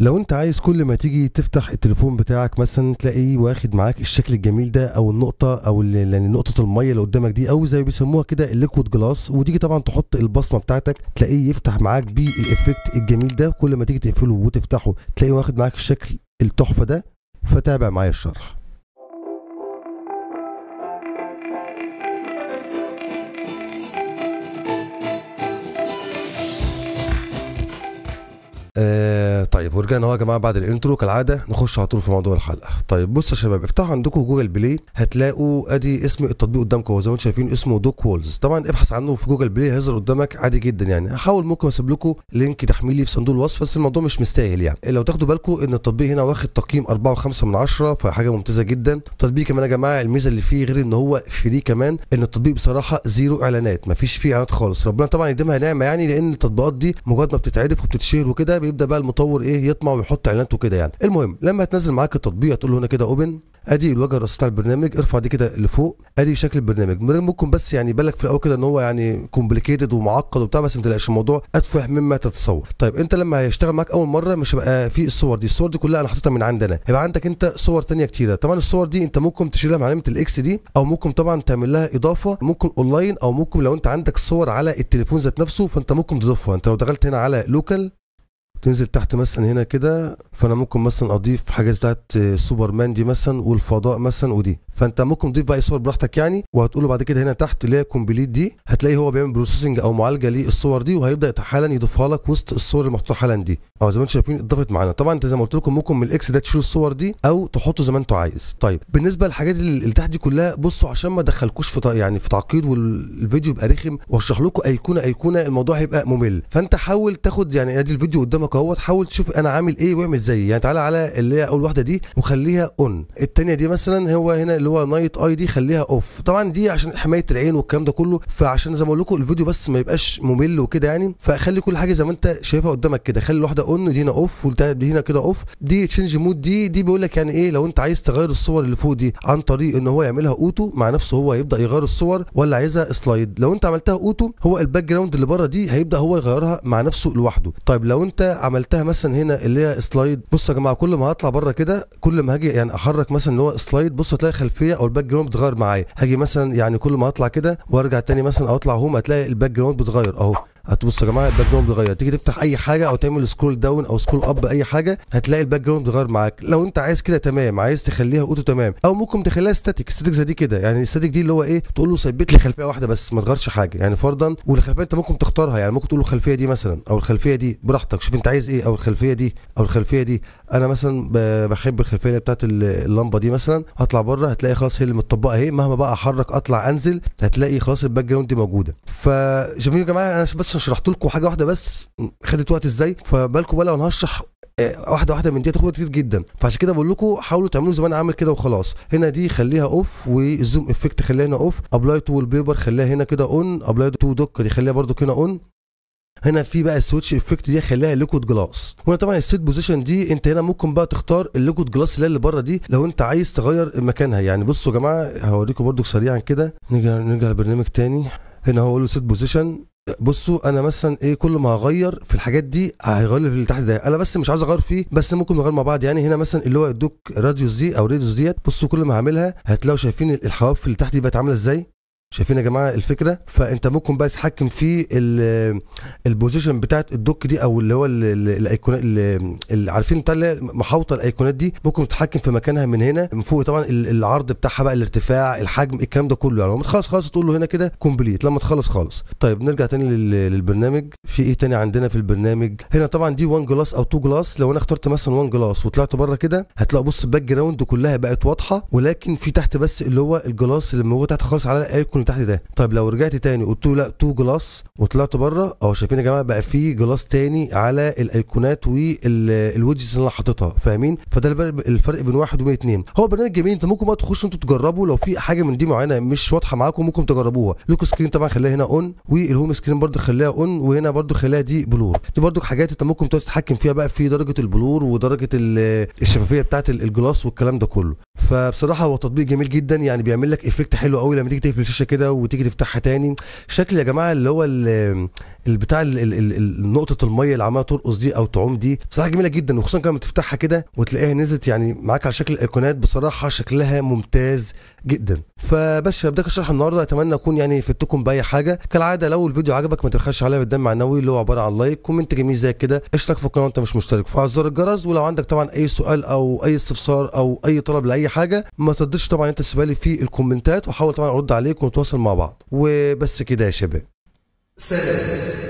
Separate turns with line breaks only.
لو انت عايز كل ما تيجي تفتح التليفون بتاعك مثلا تلاقيه واخد معاك الشكل الجميل ده او النقطه او يعني نقطه الميه اللي قدامك دي او زي بيسموها كده الليكويد جلاس وتيجي طبعا تحط البصمه بتاعتك تلاقيه يفتح معاك بالافكت الجميل ده كل ما تيجي تقفله وتفتحه تلاقيه واخد معاك الشكل التحفه ده فتابع معايا الشرح آه ورجعنا اهو يا جماعه بعد الانترو كالعاده نخش على طول في موضوع الحلقه طيب بصوا يا شباب افتحوا عندكم جوجل بلاي هتلاقوا ادي اسم التطبيق قدامكم هو زي ما انتم شايفين اسمه دوك وولز طبعا ابحث عنه في جوجل بلاي هيظهر قدامك عادي جدا يعني هحاول ممكن اسيب لكم لينك تحميلي في صندوق الوصف بس الموضوع مش مستاهل يعني إيه، لو تاخدوا بالكم ان التطبيق هنا واخد تقييم 4.5 من 10 فحاجه ممتازه جدا التطبيق كمان يا جماعه الميزه اللي فيه غير ان هو فري كمان ان التطبيق بصراحه زيرو اعلانات مفيش فيه اعلانات خالص ربنا طبعا يديمها نعمه يعني لان التطبيقات دي مجرد ما بتتعرف وبتتشير وكده بيبدا بقى المطور ايه يطمع ويحط اعلاناته كده يعني المهم لما هتنزل معاك التطبيق تقول له هنا كده اوبن ادي الواجهه الرئيسيه بتاع البرنامج ارفع دي كده لفوق ادي شكل البرنامج ممكن بس يعني بالك في الاول كده ان هو يعني كومبليكيتد ومعقد وبتاع بس انت تلاقيش الموضوع اتفه مما تتصور طيب انت لما هيشتغل معاك اول مره مش هيبقى في الصور دي الصور دي كلها انا حاططها من عندنا هيبقى عندك انت صور ثانيه كتيره طبعا الصور دي انت ممكن تشيلها من علامه الاكس دي او ممكن طبعا تعمل لها اضافه ممكن اونلاين او ممكن لو انت عندك صور على التليفون ذات نفسه فانت ممكن تضيفها انت لو دخلت هنا على لوكال تنزل تحت مثلا هنا كده فانا ممكن مثلا اضيف حاجات بتاعت سوبرمان دي مثلا والفضاء مثلا ودي فانت ممكن تضيف بقى اي صور براحتك يعني وهتقول له بعد كده هنا تحت اللي هي كومبليت دي هتلاقي هو بيعمل بروسيسنج او معالجه للصور دي وهيبدا حالا يضيفها لك وسط الصور المحطوطه حالا دي او أه، زي ما انتم شايفين اتضافت معانا طبعا انت زي ما قلت لكم ممكن من الاكس ده تشيل الصور دي او تحطه زي ما انتم عايز طيب بالنسبه للحاجات اللي تحت دي كلها بصوا عشان ما ادخلكوش في يعني في تعقيد والفيديو يبقى رخم واشرح لكم ايقونه ايقونه الموضوع هيبقى ممل فانت حاول تاخد يعني ادي الفيديو قدامك اهوت حاول تشوف انا عامل ايه واعمل زيي يعني تعالى على اللي هي اول واحده دي وخليها اون الثانيه دي مثلا هو هنا اللي اللي هو نايت اي دي خليها اوف طبعا دي عشان حمايه العين والكلام ده كله فعشان زي ما بقول لكم الفيديو بس ما يبقاش ممل وكده يعني فخلي كل حاجه زي ما انت شايفها قدامك كده خلي الواحده اون ودي هنا اوف ودي هنا كده اوف دي تشينج مود دي دي بيقول لك يعني ايه لو انت عايز تغير الصور اللي فوق دي عن طريق ان هو يعملها اوتو مع نفسه هو هيبدا يغير الصور ولا عايزها سلايد لو انت عملتها اوتو هو الباك جراوند اللي بره دي هيبدا هو يغيرها مع نفسه لوحده طيب لو انت عملتها مثلا هنا اللي هي سلايد بصوا يا جماعه كل ما هطلع بره كده كل ما هاجي يعني احرك مثلا اللي هو سلايد بص هتلاقي خلفيه فيا او الباك جراوند بتتغير معايا هاجي مثلا يعني كل ما اطلع كده وارجع تاني مثلا او اطلع هوم هتلاقي الباك جراوند بتتغير اهو هتبص يا جماعه الباك جراوند اتغير تيجي تفتح اي حاجه او تعمل سكرول داون او سكرول اب اي حاجه هتلاقي الباك جراوند اتغير معاك لو انت عايز كده تمام عايز تخليها اوتو تمام او ممكن تخليها ستاتيك ستاتيك زي دي كده يعني ستاتيك دي اللي هو ايه تقول له ثبت لي خلفيه واحده بس ما تغيرش حاجه يعني فرضا والخلفيه انت ممكن تختارها يعني ممكن تقول له الخلفيه دي مثلا او الخلفيه دي براحتك شوف انت عايز ايه او الخلفيه دي او الخلفيه دي انا مثلا بحب الخلفيه اللي بتاعت اللمبه دي مثلا هطلع بره هتلاقي خلاص هي اللي متطبقه اهي مهما بقى احرك اطلع انزل هتلاقي خلاص الباك جراوند دي موجوده فجميل يا جماعه انا بس عشان شرحت لكم حاجه واحده بس خدت وقت ازاي فبالكم بقى لو انا هشرح آه، واحده واحده من دي هتاخد كتير جدا فعشان كده بقول لكم حاولوا تعملوا زي ما انا عامل كده وخلاص هنا دي خليها اوف والزوم افكت خليها هنا اوف ابلاي تو والبيبر خليها هنا كده اون ابلاي تو دوك دي خليها برده كده اون هنا في بقى السويتش افكت دي خليها ليكويد جلاس وهنا طبعا السيت بوزيشن دي انت هنا ممكن بقى تختار الليكويد جلاس اللي, اللي بره دي لو انت عايز تغير مكانها يعني بصوا يا جماعه هوريكم برده سريعا كده نرجع نرجع للبرنامج تاني هنا هو له سيت بوزيشن بصوا انا مثلا ايه كل ما هغير في الحاجات دي هيغير اللي تحت ده انا بس مش عايز اغير فيه بس ممكن نغير مع بعض يعني هنا مثلا اللي هو الدوك راديوس دي او راديوس ديت بصوا كل ما هعملها هتلاقوا شايفين الحواف اللي تحت دي بقت عامله ازاي شايفين يا جماعه الفكره فانت ممكن بقى تتحكم في البوزيشن بتاعت الدوك دي او اللي هو الايقونات اللي عارفين بتاع محاوطه الايقونات دي ممكن تتحكم في مكانها من هنا من فوق طبعا العرض بتاعها بقى الارتفاع الحجم الكلام ده كله يعني لما تخلص خالص تقول له هنا كده كومبليت لما تخلص خالص طيب نرجع تاني للبرنامج في ايه تاني عندنا في البرنامج هنا طبعا دي 1 جلاس او 2 جلاس لو انا اخترت مثلا 1 جلاس وطلعت بره كده هتلاقي بص الباك جراوند كلها بقت واضحه ولكن في تحت بس اللي هو الجلاس اللي موجود تحت خالص على الايقون الركن اللي تحت ده طيب لو رجعت تاني قلت له لا تو جلاس وطلعت بره اهو شايفين يا جماعه بقى في جلاس تاني على الايقونات والويدجز اللي انا حاططها فاهمين فده الفرق بين واحد وبين اتنين هو برنامج جميل انت ممكن بقى تخش انتوا تجربوا لو في حاجه من دي معينه مش واضحه معاكم ممكن تجربوها لوك سكرين طبعا خليها هنا اون والهوم سكرين برده خليها اون وهنا برده خليها دي بلور دي برده حاجات انت ممكن تقعد تتحكم فيها بقى في درجه البلور ودرجه الشفافيه بتاعه الجلاس والكلام ده كله فبصراحه هو تطبيق جميل جدا يعني بيعمل لك افكت حلو قوي لما تيجي تقفل الشاشه كده وتيجي تفتحها تاني شكل يا جماعه اللي هو البتاع نقطه الميه اللي عماله ترقص دي او تعوم دي بصراحه جميله جدا وخصوصا كمان تفتحها كده وتلاقيها نزلت يعني معاك على شكل ايقونات بصراحه شكلها ممتاز جدا فباشا كان الشرح النهارده اتمنى اكون يعني فدتكم باي حاجه كالعاده لو الفيديو عجبك ما تبخلش عليا بالدم معنوي اللي هو عباره عن لايك كومنت جميل زي كده اشترك في القناه وانت مش مشترك فعل زر الجرس ولو عندك طبعا اي سؤال او اي استفسار او اي طلب لاي حاجه ما تردش طبعا انت تسيبها لي في الكومنتات واحاول طبعا ارد عليك ونتواصل مع بعض وبس كده يا شباب سلام